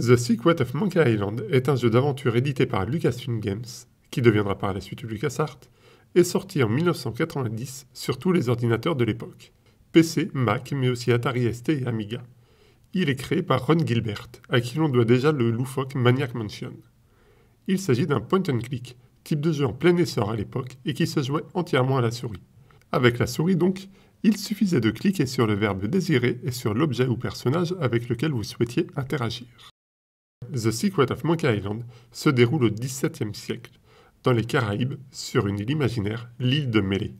The Secret of Monkey Island est un jeu d'aventure édité par Lucasfilm Games, qui deviendra par la suite LucasArts, et sorti en 1990 sur tous les ordinateurs de l'époque, PC, Mac, mais aussi Atari ST et Amiga. Il est créé par Ron Gilbert, à qui l'on doit déjà le loufoque Maniac Mansion. Il s'agit d'un point and click, type de jeu en plein essor à l'époque et qui se jouait entièrement à la souris. Avec la souris donc, il suffisait de cliquer sur le verbe désiré et sur l'objet ou personnage avec lequel vous souhaitiez interagir. The Secret of Monkey Island se déroule au XVIIe siècle, dans les Caraïbes, sur une île imaginaire, l'île de Melee.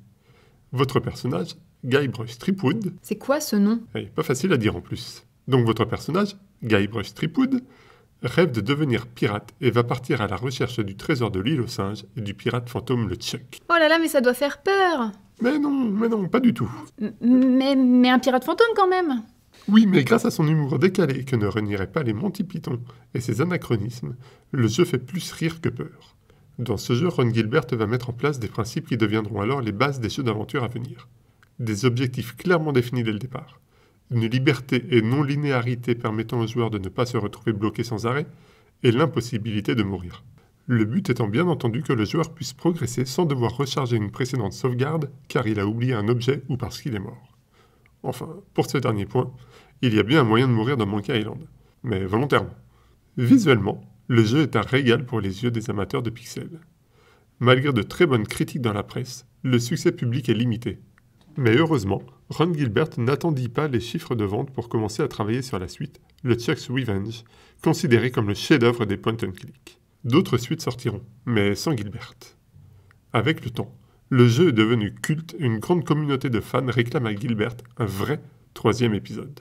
Votre personnage, Guybrush Tripwood. C'est quoi ce nom eh, Pas facile à dire en plus. Donc votre personnage, Guybrush Tripwood, rêve de devenir pirate et va partir à la recherche du trésor de l'île aux singes et du pirate fantôme le Chuck. Oh là là, mais ça doit faire peur Mais non, mais non, pas du tout. mais, mais un pirate fantôme quand même oui, mais grâce à son humour décalé que ne renieraient pas les Monty Python et ses anachronismes, le jeu fait plus rire que peur. Dans ce jeu, Ron Gilbert va mettre en place des principes qui deviendront alors les bases des jeux d'aventure à venir. Des objectifs clairement définis dès le départ. Une liberté et non-linéarité permettant au joueur de ne pas se retrouver bloqué sans arrêt, et l'impossibilité de mourir. Le but étant bien entendu que le joueur puisse progresser sans devoir recharger une précédente sauvegarde car il a oublié un objet ou parce qu'il est mort. Enfin, pour ce dernier point, il y a bien un moyen de mourir dans Monkey Island, mais volontairement. Visuellement, le jeu est un régal pour les yeux des amateurs de pixels. Malgré de très bonnes critiques dans la presse, le succès public est limité. Mais heureusement, Ron Gilbert n'attendit pas les chiffres de vente pour commencer à travailler sur la suite, le Chuck's Revenge, considéré comme le chef-d'œuvre des point and click. D'autres suites sortiront, mais sans Gilbert. Avec le temps, le jeu est devenu culte et une grande communauté de fans réclame à Gilbert un vrai troisième épisode.